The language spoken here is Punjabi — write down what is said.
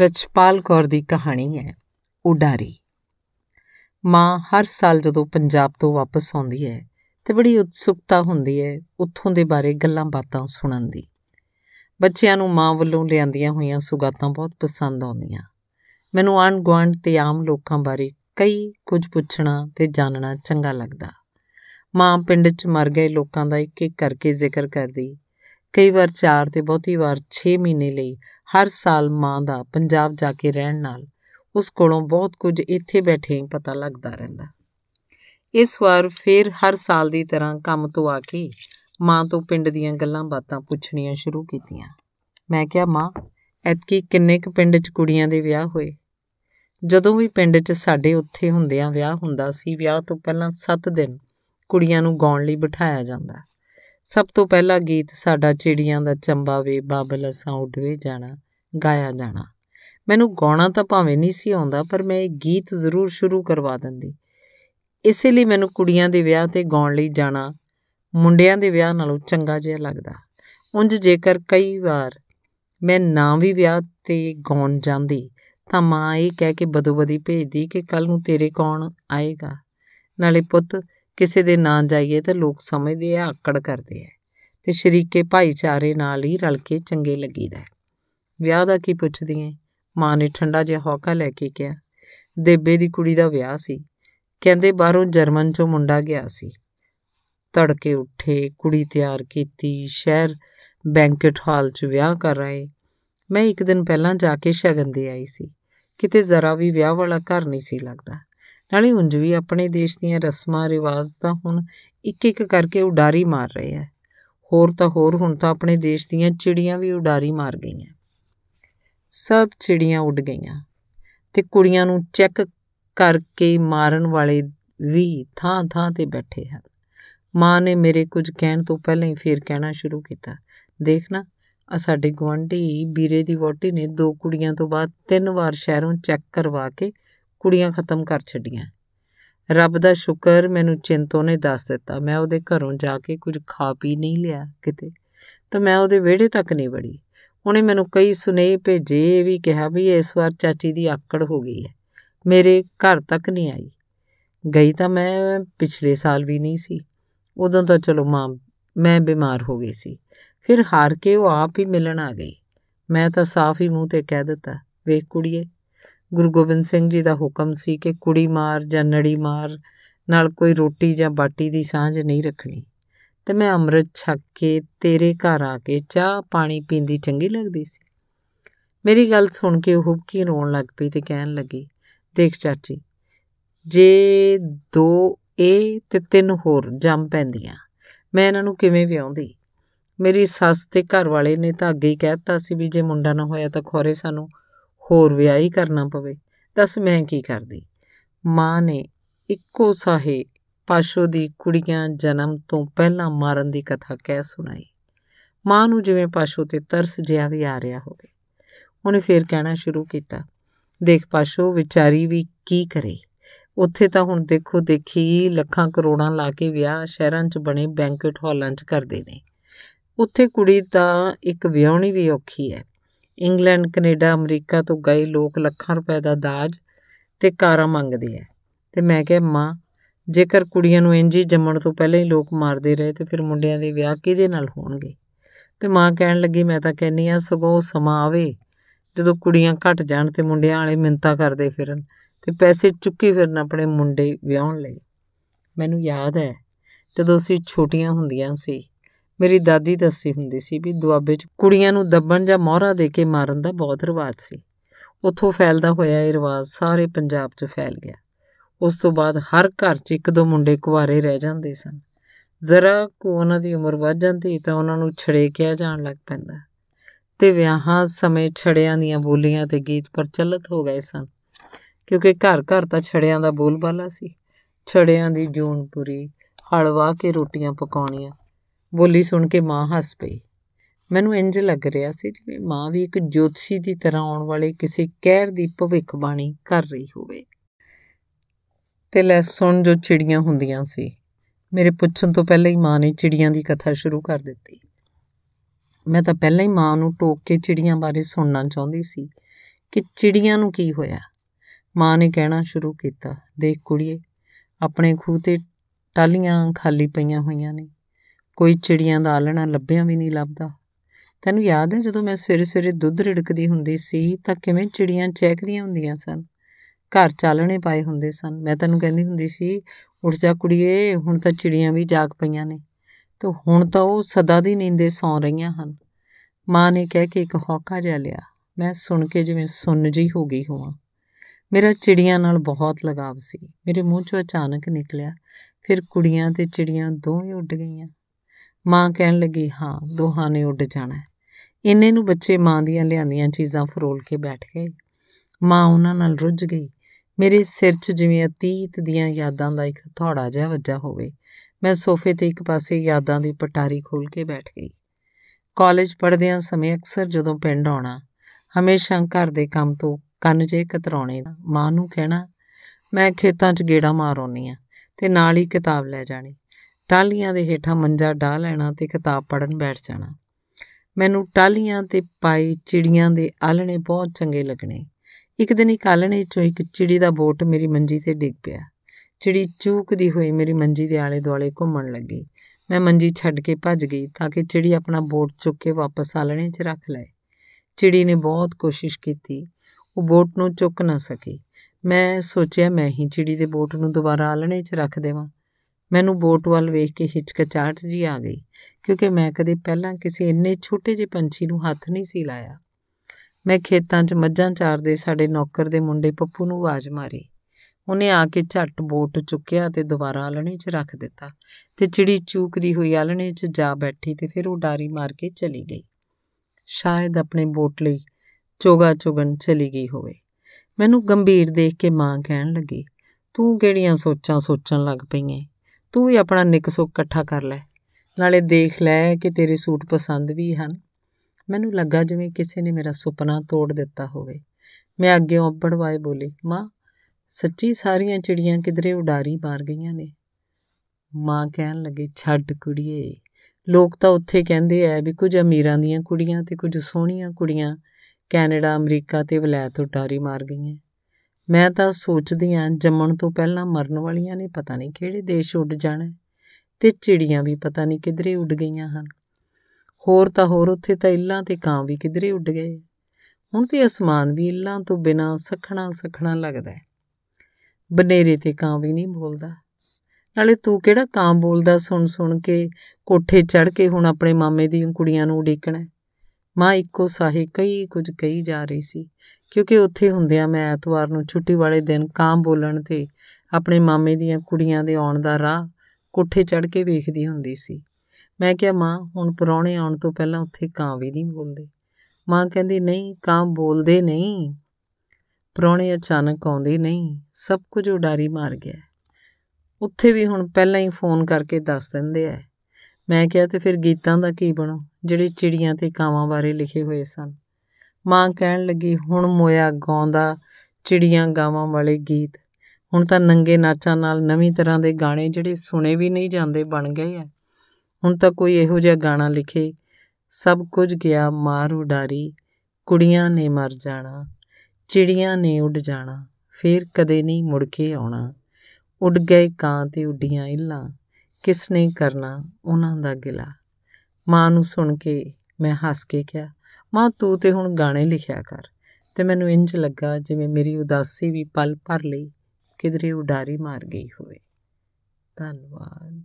ਰਚਪਾਲ ਕੌਰ ਦੀ ਕਹਾਣੀ ਹੈ ਉਡਾਰੀ ਮਾਂ ਹਰ ਸਾਲ ਜਦੋਂ ਪੰਜਾਬ ਤੋਂ ਵਾਪਸ ਆਉਂਦੀ ਹੈ ਤੇ ਬੜੀ ਉਤਸੁਕਤਾ ਹੁੰਦੀ ਹੈ ਉੱਥੋਂ ਦੇ ਬਾਰੇ ਗੱਲਾਂ-ਬਾਤਾਂ ਸੁਣਨ ਦੀ ਬੱਚਿਆਂ ਨੂੰ ਮਾਂ ਵੱਲੋਂ ਲਿਆਂਦੀਆਂ ਹੋਈਆਂ ਸੁਗਾਤਾਂ ਬਹੁਤ ਪਸੰਦ ਆਉਂਦੀਆਂ ਮੈਨੂੰ ਆਣ ਗਵਾਂਡ ਤੇ ਆਮ ਲੋਕਾਂ ਬਾਰੇ ਕਈ ਕੁਝ ਪੁੱਛਣਾ ਤੇ ਜਾਣਨਾ ਚੰਗਾ ਲੱਗਦਾ ਮਾਂ ਪਿੰਡ 'ਚ ਮਰ ਗਏ ਲੋਕਾਂ ਦਾ ਇੱਕ ਇੱਕ ਕਰਕੇ ਜ਼ਿਕਰ ਕਰਦੀ ਕਈ ਵਾਰ 4 ਤੇ ਬਹੁਤੀ ਵਾਰ 6 ਮਹੀਨੇ ਲਈ ਹਰ ਸਾਲ ਮਾਂ ਦਾ ਪੰਜਾਬ ਜਾ ਕੇ ਰਹਿਣ ਨਾਲ ਉਸ ਕੋਲੋਂ ਬਹੁਤ ਕੁਝ ਇੱਥੇ ਬੈਠੇ ਹੀ ਪਤਾ ਲੱਗਦਾ ਰਹਿੰਦਾ ਇਸ ਵਾਰ ਫੇਰ ਹਰ ਸਾਲ ਦੀ ਤਰ੍ਹਾਂ ਕੰਮ ਤੋਂ ਆ ਕੇ ਮਾਂ ਤੋਂ ਪਿੰਡ ਦੀਆਂ ਗੱਲਾਂ ਬਾਤਾਂ ਪੁੱਛਣੀਆਂ ਸ਼ੁਰੂ ਕੀਤੀਆਂ ਮੈਂ ਕਿਹਾ ਮਾਂ ਐਤਕੀ ਕਿੰਨੇ ਕੁ ਪਿੰਡ 'ਚ ਕੁੜੀਆਂ ਦੇ ਵਿਆਹ ਹੋਏ ਜਦੋਂ ਵੀ ਪਿੰਡ 'ਚ ਸਾਡੇ ਉੱਥੇ ਹੁੰਦਿਆਂ ਵਿਆਹ ਹੁੰਦਾ ਸੀ ਵਿਆਹ ਤੋਂ ਪਹਿਲਾਂ 7 ਦਿਨ ਕੁੜੀਆਂ ਨੂੰ ਗਾਉਣ ਲਈ ਬਿਠਾਇਆ ਜਾਂਦਾ ਸਭ ਤੋਂ ਪਹਿਲਾ ਗੀਤ ਸਾਡਾ ਚਿੜੀਆਂ ਦਾ ਚੰਬਾ ਵੇ ਬਾਬਲ ਅਸਾਂ ਉੱਡਵੇ ਜਾਣਾ ਗਾਇਆ ਜਾਣਾ ਮੈਨੂੰ ਗਾਉਣਾ ਤਾਂ ਭਾਵੇਂ ਨਹੀਂ ਸੀ ਆਉਂਦਾ ਪਰ ਮੈਂ ਇਹ ਗੀਤ ਜ਼ਰੂਰ ਸ਼ੁਰੂ ਕਰਵਾ ਦਿੰਦੀ ਇਸੇ ਲਈ ਮੈਨੂੰ ਕੁੜੀਆਂ ਦੇ ਵਿਆਹ ਤੇ ਗਾਉਣ ਲਈ ਜਾਣਾ ਮੁੰਡਿਆਂ ਦੇ ਵਿਆਹ ਨਾਲੋਂ ਚੰਗਾ ਜਿਹਾ ਲੱਗਦਾ ਉੰਜ ਜੇਕਰ ਕਈ ਵਾਰ ਮੈਂ ਨਾ ਵੀ ਵਿਆਹ ਤੇ ਗਾਉਣ ਜਾਂਦੀ ਤਾਂ ਮਾਂ ਇਹ ਕਹਿ ਕੇ ਬਦੋਬਦੀ ਭੇਜਦੀ ਕਿ ਕੱਲ ਨੂੰ ਤੇਰੇ ਕੌਣ ਆਏਗਾ ਨਾਲੇ ਪੁੱਤ ਕਿਸੇ ਦੇ ਨਾਂ ਜਾਈਏ ਤਾਂ ਲੋਕ ਸਮਝਦੇ ਆ ਆਕੜ ਕਰਦੇ ਆ ਤੇ ਸ਼ਰੀਕੇ ਭਾਈਚਾਰੇ ਨਾਲ ਹੀ ਰਲ ਕੇ ਚੰਗੇ ਲੱਗੀਦਾ ਵਿਆਹ ਦਾ ਕੀ ਪੁੱਛਦੀ ਐ ਮਾਂ ਨੇ ਠੰਡਾ ਜਿਹਾ ਹੌਕਾ ਲੈ ਕੇ ਕਿਹਾ ਦੇਬੇ ਦੀ ਕੁੜੀ ਦਾ ਵਿਆਹ ਸੀ ਕਹਿੰਦੇ ਬਾਹਰੋਂ ਜਰਮਨ ਚੋਂ ਮੁੰਡਾ ਗਿਆ ਸੀ ਤੜਕੇ ਉੱਠੇ ਕੁੜੀ ਤਿਆਰ ਕੀਤੀ ਸ਼ਹਿਰ ਬੈਂਕਟ ਹਾਲ 'ਚ ਵਿਆਹ ਕਰ ਆਏ ਮੈਂ ਇੱਕ ਦਿਨ ਪਹਿਲਾਂ ਜਾ ਕੇ ਸ਼ਗਨ ਦੇ ਆਈ ਸੀ ਕਿਤੇ ਜ਼ਰਾ ਵੀ ਵਿਆਹ ਵਾਲਾ ਘਰ ਨਹੀਂ ਸੀ ਲੱਗਦਾ ਨਾਲੇ ਉਂਝ ਵੀ ਆਪਣੇ ਦੇਸ਼ ਦੀਆਂ ਰਸਮਾਂ ਰਿਵਾਜ ਤਾਂ ਹੁਣ ਇੱਕ ਇੱਕ ਕਰਕੇ ਉਡਾਰੀ ਮਾਰ ਰਹੇ ਆ ਹੋਰ ਤਾਂ ਹੋਰ ਹੁਣ ਤਾਂ ਆਪਣੇ ਦੇਸ਼ ਦੀਆਂ ਚਿੜੀਆਂ ਵੀ ਉਡਾਰੀ ਮਾਰ ਗਈਆਂ ਸਭ ਚਿੜੀਆਂ ਉੱਡ ਗਈਆਂ ਤੇ ਕੁੜੀਆਂ ਨੂੰ ਚੈੱਕ ਕਰਕੇ ਮਾਰਨ ਵਾਲੇ ਵੀ ਥਾਂ-ਥਾਂ ਤੇ ਬੈਠੇ ਹਨ ਮਾਂ ਨੇ ਮੇਰੇ ਕੁਝ ਕਹਿਣ ਤੋਂ ਪਹਿਲਾਂ ਹੀ ਫੇਰ ਕਹਿਣਾ ਸ਼ੁਰੂ ਕੀਤਾ ਦੇਖਣਾ ਆ ਸਾਡੇ ਗਵੰਡੀ ਬੀਰੇ ਦੀ ਵੋਟੀ ਨੇ ਦੋ ਕੁੜੀਆਂ ਤੋਂ ਬਾਅਦ ਤਿੰਨ ਵਾਰ ਸ਼ਹਿਰੋਂ ਚੈੱਕ ਕਰਵਾ ਕੇ ਕੁੜੀਆਂ ਖਤਮ ਕਰ ਛੱਡੀਆਂ ਰੱਬ ਦਾ ਸ਼ੁਕਰ ਮੈਨੂੰ ਚਿੰਤੋ ਨੇ ਦੱਸ ਦਿੱਤਾ ਮੈਂ ਉਹਦੇ ਘਰੋਂ ਜਾ ਕੇ ਕੁਝ ਖਾ ਪੀ ਨਹੀਂ ਲਿਆ ਕਿਤੇ ਤਾਂ ਮੈਂ ਉਹਦੇ ਵਿਹੜੇ ਤੱਕ ਨਹੀਂ ਵੜੀ ਉਹਨੇ ਮੈਨੂੰ ਕਈ ਸੁਨੇਹੇ ਭੇਜੇ ਇਹ ਵੀ ਕਿਹਾ ਵੀ ਇਸ ਵਾਰ ਚਾਚੀ ਦੀ ਆਕੜ ਹੋ ਗਈ ਹੈ ਮੇਰੇ ਘਰ ਤੱਕ ਨਹੀਂ ਆਈ ਗਈ ਤਾਂ ਮੈਂ ਪਿਛਲੇ ਸਾਲ ਵੀ ਨਹੀਂ ਸੀ ਉਦੋਂ ਤਾਂ ਚਲੋ ਮਾਂ ਮੈਂ ਬਿਮਾਰ ਹੋ ਗਈ ਸੀ ਫਿਰ ਹਾਰ ਕੇ ਉਹ ਆਪ ਹੀ ਮਿਲਣ ਆ ਗਈ ਮੈਂ ਤਾਂ ਸਾਫ਼ ਹੀ ਮੂੰਹ ਤੇ ਕਹਿ ਦਿੱਤਾ ਵੇਖ ਕੁੜੀਏ ਗੁਰੂ ਗੋਬਿੰਦ ਸਿੰਘ ਜੀ ਦਾ ਹੁਕਮ ਸੀ ਕਿ ਕੁੜੀ ਮਾਰ ਜਾਂ ਨੜੀ ਮਾਰ ਨਾਲ ਕੋਈ ਰੋਟੀ ਜਾਂ ਬਾਟੀ ਦੀ ਸਾਂਝ ਨਹੀਂ ਰੱਖਣੀ ਤੇ ਮੈਂ ਅੰਮ੍ਰਿਤ ਛੱਕ ਕੇ ਤੇਰੇ ਘਰ ਆ ਕੇ ਚਾਹ ਪਾਣੀ ਪੀਂਦੀ ਚੰਗੀ ਲੱਗਦੀ ਸੀ ਮੇਰੀ ਗੱਲ ਸੁਣ ਕੇ ਉਹ ਕੀ ਰੋਣ ਲੱਗ ਪਈ ਤੇ ਕਹਿਣ ਲੱਗੀ ਦੇਖ ਚਾਚੀ ਜੇ ਦੋ ਇਹ ਤੇ ਤਿੰਨ ਹੋਰ ਜੰਮ ਪੈਂਦੀਆਂ ਮੈਂ ਇਹਨਾਂ ਨੂੰ ਕਿਵੇਂ ਵਿਆਉਂਦੀ ਮੇਰੀ ਸੱਸ ਤੇ ਘਰ ਵਾਲੇ ਨੇ ਤਾਂ ਅੱਗੇ ਹੀ ਕਹਿਤਾ ਸੀ ਵੀ ਜੇ ਮੁੰਡਾ ਨਾ ਹੋਇਆ ਤਾਂ ਖੋਰੇ ਸਾਨੂੰ ਹੋਰ ਵਿਆਹ ਹੀ ਕਰਨਾ ਪਵੇ ਦੱਸ ਮੈਂ ਕੀ ਕਰਦੀ ਮਾਂ ਨੇ ਇੱਕੋ ਸਾਹੇ ਪਾਸ਼ੋ ਦੀ ਕੁੜੀਆਂ ਜਨਮ ਤੋਂ ਪਹਿਲਾਂ ਮਾਰਨ ਦੀ ਕਥਾ ਕਹਿ ਸੁਣਾਈ ਮਾਂ ਨੂੰ ਜਿਵੇਂ ਪਾਸ਼ੋ ਤੇ ਤਰਸ ਜਿਹਾ ਵੀ ਆ ਰਿਹਾ ਹੋਵੇ ਉਹਨੇ ਫੇਰ ਕਹਿਣਾ ਸ਼ੁਰੂ ਕੀਤਾ ਦੇਖ ਪਾਸ਼ੋ ਵਿਚਾਰੀ ਵੀ ਕੀ ਕਰੇ ਉੱਥੇ ਤਾਂ ਹੁਣ ਦੇਖੋ ਦੇਖੀ ਲੱਖਾਂ ਕਰੋੜਾਂ ਲਾ ਕੇ ਵਿਆਹ ਸ਼ਹਿਰਾਂ 'ਚ ਬਣੇ ਬੈਂਕਟ ਹਾਲਾਂ 'ਚ ਕਰਦੇ ਨੇ ਉੱਥੇ ਕੁੜੀ ਤਾਂ ਇੱਕ ਵਿਆਹਣੀ ਵੀ ਔਖੀ ਹੈ ਇੰਗਲੈਂਡ ਕੈਨੇਡਾ ਅਮਰੀਕਾ ਤੋਂ ਗਏ ਲੋਕ ਲੱਖਾਂ ਰੁਪਏ ਦਾ ਦਾਜ ਤੇ ਕਾਰਾਂ ਮੰਗਦੇ ਆ ਤੇ ਮੈਂ ਕਿਹਾ ਮਾਂ ਜੇਕਰ ਕੁੜੀਆਂ ਨੂੰ ਇੰਜ ਹੀ ਜੰਮਣ ਤੋਂ ਪਹਿਲਾਂ ਹੀ ਲੋਕ ਮਾਰਦੇ ਰਹੇ ਤੇ ਫਿਰ ਮੁੰਡਿਆਂ ਦੇ ਵਿਆਹ ਕਿਹਦੇ ਨਾਲ ਹੋਣਗੇ ਤੇ ਮਾਂ ਕਹਿਣ ਲੱਗੀ ਮੈਂ ਤਾਂ ਕਹਿੰਨੀ ਆ ਸਗੋਂ ਸਮਾਂ ਆਵੇ ਜਦੋਂ ਕੁੜੀਆਂ ਘਟ ਜਾਣ ਤੇ ਮੁੰਡਿਆਂ ਵਾਲੇ ਮਿੰਤਾ ਕਰਦੇ ਫਿਰਨ ਤੇ ਪੈਸੇ ਚੁੱਕੀ ਫਿਰਨ ਆਪਣੇ ਮੁੰਡੇ ਵਿਆਹਣ ਲਈ ਮੈਨੂੰ ਯਾਦ ਹੈ ਜਦੋਂ ਅਸੀਂ ਛੋਟੀਆਂ ਹੁੰਦੀਆਂ ਸੀ ਮੇਰੀ ਦਾਦੀ ਦੱਸਦੀ ਹੁੰਦੀ ਸੀ ਵੀ ਦੁਆਬੇ 'ਚ ਕੁੜੀਆਂ ਨੂੰ ਦੱਬਣ ਜਾਂ ਮੋਹਰਾ ਦੇ ਕੇ ਮਾਰਨ ਦਾ ਬਹੁਤ ਰਿਵਾਜ ਸੀ ਉੱਥੋਂ ਫੈਲਦਾ ਹੋਇਆ ਇਹ ਰਿਵਾਜ ਸਾਰੇ ਪੰਜਾਬ 'ਚ ਫੈਲ ਗਿਆ ਉਸ ਤੋਂ ਬਾਅਦ ਹਰ ਘਰ 'ਚ ਇੱਕ ਦੋ ਮੁੰਡੇ ਕੁਵਾਰੇ ਰਹਿ ਜਾਂਦੇ ਸਨ ਜ਼ਰਾ ਕੋ ਉਹਨਾਂ ਦੀ ਉਮਰ ਵੱਧ ਜਾਂਦੀ ਤਾਂ ਉਹਨਾਂ ਨੂੰ ਛੜੇ ਕਿਹਾ ਜਾਣ ਲੱਗ ਪੈਂਦਾ ਤੇ ਵਿਆਹਾਂ ਸਮੇਂ ਛੜਿਆਂ ਦੀਆਂ ਬੋਲੀਆਂ ਤੇ ਗੀਤ ਪ੍ਰਚਲਿਤ ਹੋ ਗਏ ਸਨ ਕਿਉਂਕਿ ਘਰ ਘਰ ਤਾਂ ਛੜਿਆਂ ਦਾ ਬੋਲਬਾਲਾ ਸੀ ਛੜਿਆਂ ਦੀ ਜੂਨਪੂਰੀ ਹਲਵਾ ਕੇ ਰੋਟੀਆਂ ਪਕਾਉਣੀਆਂ ਬੋਲੀ ਸੁਣ ਕੇ ਮਾਂ ਹੱਸ ਪਈ ਮੈਨੂੰ ਇੰਜ ਲੱਗ ਰਿਹਾ ਸੀ ਜਿਵੇਂ ਮਾਂ ਵੀ ਇੱਕ ਜੋਤਸ਼ੀ ਦੀ ਤਰ੍ਹਾਂ ਆਉਣ ਵਾਲੇ ਕਿਸੇ ਕਹਿਰ ਦੀ ਭਵਿੱਖਬਾਣੀ ਕਰ ਰਹੀ ਹੋਵੇ ਤੇ ਲੈ ਸੁਣ ਜੋ ਚਿੜੀਆਂ ਹੁੰਦੀਆਂ ਸੀ ਮੇਰੇ ਪੁੱਛਣ ਤੋਂ ਪਹਿਲਾਂ ਹੀ ਮਾਂ ਨੇ ਚਿੜੀਆਂ ਦੀ ਕਥਾ ਸ਼ੁਰੂ ਕਰ ਦਿੱਤੀ ਮੈਂ ਤਾਂ ਪਹਿਲਾਂ ਹੀ ਮਾਂ ਨੂੰ ਟੋਕ ਕੇ ਚਿੜੀਆਂ ਬਾਰੇ ਸੁਣਨਾ ਚਾਹੁੰਦੀ ਸੀ ਕਿ ਚਿੜੀਆਂ ਨੂੰ ਕੀ ਹੋਇਆ ਮਾਂ ਨੇ ਕਹਿਣਾ ਸ਼ੁਰੂ ਕੀਤਾ ਦੇਖ ਕੁੜੀਏ ਆਪਣੇ ਖੂਹ ਤੇ ਟਾਲੀਆਂ ਖਾਲੀ ਪਈਆਂ ਹੋਈਆਂ ਨੇ ਕੋਈ ਚਿੜੀਆਂ ਦਾ ਆਲਣਾ ਲੱਭਿਆ ਵੀ ਨਹੀਂ ਲੱਭਦਾ ਤੈਨੂੰ ਯਾਦ ਹੈ ਜਦੋਂ ਮੈਂ ਸਵੇਰੇ ਸਵੇਰੇ ਦੁੱਧ ਰਿੜਕਦੀ ਹੁੰਦੀ ਸੀ ਤਾਂ ਕਿਵੇਂ ਚਿੜੀਆਂ ਚਹਿਕਦੀਆਂ ਹੁੰਦੀਆਂ ਸਨ ਘਰ ਚਾਲਣੇ ਪਾਏ ਹੁੰਦੇ ਸਨ ਮੈਂ ਤੈਨੂੰ ਕਹਿੰਦੀ ਹੁੰਦੀ ਸੀ ਉੱਠ ਜਾ ਕੁੜੀਏ ਹੁਣ ਤਾਂ ਚਿੜੀਆਂ ਵੀ ਜਾਗ ਪਈਆਂ ਨੇ ਤੇ ਹੁਣ ਤਾਂ ਉਹ ਸਦਾ ਦੀ ਨੀਂਦੇ ਸੌਂ ਰਹੀਆਂ ਹਨ ਮਾਂ ਨੇ ਕਹਿ ਕੇ ਇੱਕ ਹੌਕਾ ਜਿਹਾ ਲਿਆ ਮੈਂ ਸੁਣ ਕੇ ਜਿਵੇਂ ਸੁੰਨ ਜੀ ਹੋ ਗਈ ਹੋਵਾਂ ਮੇਰਾ ਚਿੜੀਆਂ ਨਾਲ ਬਹੁਤ ਲਗਾਵ ਸੀ ਮੇਰੇ ਮੂੰਹ ਚੋਂ ਅਚਾਨਕ ਨਿਕਲਿਆ ਫਿਰ ਕੁੜੀਆਂ ਤੇ ਚਿੜੀਆਂ ਦੋਵੇਂ ਉੱਡ ਗਈਆਂ ਮਾਂ ਕਹਿਣ ਲੱਗੀ ਹਾਂ ਦੋਹਾਂ ਨੇ ਉੱਡ ਜਾਣਾ ਇੰਨੇ ਨੂੰ ਬੱਚੇ ਮਾਂ ਦੀਆਂ ਲਿਆਂਦੀਆਂ ਚੀਜ਼ਾਂ ਫਰੋਲ ਕੇ ਬੈਠ ਗਏ ਮਾਂ ਉਹਨਾਂ ਨਾਲ ਰੁੱਝ ਗਈ ਮੇਰੇ ਸਿਰ 'ਚ ਜਿਵੇਂ ਅਤੀਤ ਦੀਆਂ ਯਾਦਾਂ ਦਾ ਇੱਕ ਥੋੜਾ ਜਿਹਾ ਵੱਜਾ ਹੋਵੇ ਮੈਂ ਸੋਫੇ ਤੇ ਇੱਕ ਪਾਸੇ ਯਾਦਾਂ ਦੀ ਪਟਾਰੀ ਖੋਲ ਕੇ ਬੈਠ ਗਈ ਕਾਲਜ ਪੜ੍ਹਦਿਆਂ ਸਮੇਂ ਅਕਸਰ ਜਦੋਂ ਪਿੰਡ ਆਉਣਾ ਹਮੇਸ਼ਾ ਘਰ ਦੇ ਕੰਮ ਤੋਂ ਕੰਨ ਜੇ ਕਤਰਾਉਣੇ ਮਾਂ ਨੂੰ ਕਹਿਣਾ ਮੈਂ ਖੇਤਾਂ 'ਚ ਗੇੜਾ ਮਾਰ ਆਉਣੀ ਆ ਤੇ ਨਾਲ ਹੀ ਕਿਤਾਬ ਲੈ ਜਾਣੀ ਟਾਲੀਆਂ ਦੇ ਹੇਠਾਂ ਮੰਜਾ ਢਾ ਲੈਣਾ ਤੇ ਕਿਤਾਬ ਪੜਨ ਬੈਠ ਜਾਣਾ ਮੈਨੂੰ ਟਾਲੀਆਂ ਤੇ ਪਾਈ ਚਿੜੀਆਂ ਦੇ ਆਲਣੇ ਬਹੁਤ ਚੰਗੇ ਲੱਗਣੇ ਇੱਕ ਦਿਨ ਇੱਕ ਆਲਣੇ ਚੋਂ ਇੱਕ ਚਿੜੀ ਦਾ ਬੋਟ ਮੇਰੀ ਮੰਜੀ ਤੇ ਡਿੱਗ ਪਿਆ ਚਿੜੀ ਚੂਕਦੀ ਹੋਈ ਮੇਰੀ ਮੰਜੀ ਦੇ ਆਲੇ ਦੁਆਲੇ ਘੁੰਮਣ ਲੱਗੀ ਮੈਂ ਮੰਜੀ ਛੱਡ ਕੇ ਭੱਜ ਗਈ ਤਾਂ ਕਿ ਚਿੜੀ ਆਪਣਾ ਬੋਟ ਚੁੱਕ ਕੇ ਵਾਪਸ ਆਲਣੇ 'ਚ ਰੱਖ ਲਏ ਚਿੜੀ ਨੇ ਬਹੁਤ ਕੋਸ਼ਿਸ਼ ਕੀਤੀ ਉਹ ਬੋਟ ਨੂੰ ਚੁੱਕ ਨਾ ਸਕੀ ਮੈਂ ਸੋਚਿਆ ਮੈਂ ਹੀ ਚਿੜੀ ਦੇ ਬੋਟ ਨੂੰ ਦੁਬਾਰਾ ਆਲਣੇ 'ਚ ਰੱਖ ਦੇਵਾਂ ਮੈਨੂੰ ਬੋਟ ਵੱਲ ਵੇਖ ਕੇ ਹਿਚਕਚਾਹਟ ਜੀ ਆ ਗਈ ਕਿਉਂਕਿ ਮੈਂ ਕਦੇ ਪਹਿਲਾਂ ਕਿਸੇ ਇੰਨੇ ਛੋਟੇ ਜਿਹੇ ਪੰਛੀ ਨੂੰ ਹੱਥ ਨਹੀਂ ਸੀ ਲਾਇਆ ਮੈਂ ਖੇਤਾਂ 'ਚ ਮੱਝਾਂ ਚਾਰਦੇ ਸਾਡੇ ਨੌਕਰ ਦੇ ਮੁੰਡੇ ਪੱਪੂ ਨੂੰ ਆਵਾਜ਼ ਮਾਰੀ ਉਹਨੇ ਆ ਕੇ ਝੱਟ ਬੋਟ ਚੁੱਕਿਆ ਤੇ ਦੁਬਾਰਾ ਆਲਣੇ 'ਚ ਰੱਖ ਦਿੱਤਾ ਤੇ ਚਿੜੀ ਚੂਕਦੀ ਹੋਈ ਆਲਣੇ 'ਚ ਜਾ ਬੈਠੀ ਤੇ ਫਿਰ ਉਹ ਡਾਰੀ ਮਾਰ ਕੇ ਚਲੀ ਗਈ ਸ਼ਾਇਦ ਆਪਣੇ ਬੋਟ ਲਈ ਚੋਗਾ ਚੁਗਣ ਚਲੀ ਗਈ ਹੋਵੇ ਮੈਨੂੰ ਗੰਭੀਰ ਦੇਖ ਕੇ ਮਾਂ ਕਹਿਣ ਲੱਗੀ ਤੂੰ ਕਿਹੜੀਆਂ ਸੋਚਾਂ ਸੋਚਣ ਲੱਗ ਪਈਆਂ ਤੂੰ ਵੀ ਆਪਣਾ ਨਿੱਕ ਸੁੱਕ ਇਕੱਠਾ ਕਰ ਲੈ ਨਾਲੇ ਦੇਖ ਲੈ ਕਿ ਤੇਰੇ ਸੂਟ ਪਸੰਦ ਵੀ ਹਨ ਮੈਨੂੰ ਲੱਗਾ ਜਿਵੇਂ ਕਿਸੇ ਨੇ ਮੇਰਾ ਸੁਪਨਾ ਤੋੜ ਦਿੱਤਾ ਹੋਵੇ ਮੈਂ ਅੱਗੇ ਉੱਪੜਵਾਏ ਬੋਲੀ ਮਾਂ ਸੱਚੀ ਸਾਰੀਆਂ ਚਿੜੀਆਂ ਕਿਧਰੇ ਉਡਾਰੀ ਮਾਰ ਗਈਆਂ ਨੇ ਮਾਂ ਕਹਿਣ ਲੱਗੀ ਛੱਡ ਕੁੜੀਏ ਲੋਕ ਤਾਂ ਉੱਥੇ ਕਹਿੰਦੇ ਐ ਵੀ ਕੁਝ ਅਮੀਰਾਂ ਦੀਆਂ ਕੁੜੀਆਂ ਤੇ ਕੁਝ ਸੋਹਣੀਆਂ ਕੁੜੀਆਂ ਕੈਨੇਡਾ ਅਮਰੀਕਾ ਤੇ ਵਲੈਤ ਉਡਾਰੀ ਮਾਰ ਗਈਆਂ ਮੈਂ ਤਾਂ ਸੋਚਦੀ ਆ ਜੰਮਣ ਤੋਂ ਪਹਿਲਾਂ ਮਰਨ ਵਾਲੀਆਂ ਨੇ ਪਤਾ ਨਹੀਂ ਕਿਹੜੇ ਦੇਸ਼ ਉੱਡ ਜਾਣਾ ਤੇ ਚਿੜੀਆਂ ਵੀ ਪਤਾ ਨਹੀਂ ਕਿਧਰੇ ਉੱਡ ਗਈਆਂ ਹਨ ਹੋਰ ਤਾਂ ਹੋਰ ਉੱਥੇ ਤਾਂ ਇੱਲਾਂ ਤੇ ਕਾਂ ਵੀ ਕਿਧਰੇ ਉੱਡ ਗਏ ਹੁਣ ਤੇ ਅਸਮਾਨ ਵੀ ਇੱਲਾਂ ਤੋਂ ਬਿਨਾ ਸਖਣਾ ਸਖਣਾ ਲੱਗਦਾ ਬਨੇਰੇ ਤੇ ਕਾਂ ਵੀ ਨਹੀਂ ਬੋਲਦਾ ਨਾਲੇ ਤੂੰ ਕਿਹੜਾ ਕਾਂ ਬੋਲਦਾ ਸੁਣ ਸੁਣ ਕੇ ਕੋਠੇ ਚੜ ਕੇ ਹੁਣ ਆਪਣੇ ਮਾਮੇ ਦੀਆਂ ਕੁੜੀਆਂ ਨੂੰ ਉਡੀਕਣਾ ਮਾਂ ਇੱਕੋ ਸਾਹੇ ਕਈ ਕੁਝ ਕਹੀ ਜਾ ਰਹੀ ਸੀ ਕਿਉਂਕਿ ਉੱਥੇ ਹੁੰਦਿਆਂ ਮੈਂ ਐਤਵਾਰ ਨੂੰ ਛੁੱਟੀ ਵਾਲੇ ਦਿਨ ਕਾਂ ਬੋਲਣ ਤੇ ਆਪਣੇ ਮਾਮੇ ਦੀਆਂ ਕੁੜੀਆਂ ਦੇ ਆਉਣ ਦਾ ਰਾਹ ਕੋਠੇ ਚੜ ਕੇ ਵੇਖਦੀ ਹੁੰਦੀ ਸੀ ਮੈਂ ਕਿਹਾ ਮਾਂ ਹੁਣ ਪਰੌਣੇ ਆਉਣ ਤੋਂ ਪਹਿਲਾਂ ਉੱਥੇ ਕਾਂ ਵੀ ਨਹੀਂ ਬੋਲਦੇ ਮਾਂ ਕਹਿੰਦੀ ਨਹੀਂ ਕਾਂ ਬੋਲਦੇ ਨਹੀਂ ਪਰੌਣੇ ਅਚਾਨਕ ਆਉਂਦੇ ਨਹੀਂ ਸਭ ਕੁਝ ਉਡਾਰੀ ਮਾਰ ਗਿਆ ਉੱਥੇ ਵੀ ਹੁਣ ਪਹਿਲਾਂ ਹੀ ਫੋਨ ਕਰਕੇ ਦੱਸ ਦਿੰਦੇ ਐ ਮੈਂ ਕਿਹਾ ਤੇ ਫਿਰ ਗੀਤਾਂ ਦਾ ਕੀ ਬਣੋ ਜਿਹੜੇ ਚਿੜੀਆਂ ਤੇ ਕਾਵਾਂ ਬਾਰੇ ਲਿਖੇ ਹੋਏ ਸਨ ਮਾਂ ਕਹਿਣ ਲੱਗੀ ਹੁਣ ਮੋਇਆ ਗਾਉਂਦਾ ਚਿੜੀਆਂ ਗਾਵਾਂ ਵਾਲੇ ਗੀਤ ਹੁਣ ਤਾਂ ਨੰਗੇ ਨਾਚਾਂ ਨਾਲ ਨਵੀਂ ਤਰ੍ਹਾਂ ਦੇ ਗਾਣੇ ਜਿਹੜੇ ਸੁਣੇ ਵੀ ਨਹੀਂ ਜਾਂਦੇ ਬਣ ਗਏ ਆ ਹੁਣ ਤਾਂ ਕੋਈ ਇਹੋ ਜਿਹਾ ਗਾਣਾ ਲਿਖੇ ਸਭ ਕੁਝ ਗਿਆ ਮਾਰ ਉਡਾਰੀ ਕੁੜੀਆਂ ਨੇ ਮਰ ਜਾਣਾ ਚਿੜੀਆਂ ਨੇ ਉੱਡ ਜਾਣਾ ਫੇਰ ਕਦੇ ਨਹੀਂ ਮੁੜ ਕੇ ਆਉਣਾ ਉੱਡ ਗਏ ਕਾਂ ਤੇ ਉੱਡੀਆਂ ਇੱਲਾਂ ਕਿਸ ਨੇ ਕਰਨਾ ਉਹਨਾਂ ਦਾ ਗਿਲਾ ਮਾਂ ਨੂੰ ਸੁਣ ਕੇ ਮੈਂ ਹੱਸ ਕੇ ਕਿਹਾ ਮਾਂ ਤੂੰ ਤੇ ਹੁਣ ਗਾਣੇ ਲਿਖਿਆ ਕਰ ਤੇ ਮੈਨੂੰ ਇੰਜ ਲੱਗਾ ਜਿਵੇਂ ਮੇਰੀ ਉਦਾਸੀ ਵੀ ਪਲ ਭਰ ਲਈ ਕਿਧਰੇ ਉਡਾਰੀ ਮਾਰ ਗਈ ਹੋਵੇ ਧੰਨਵਾਦ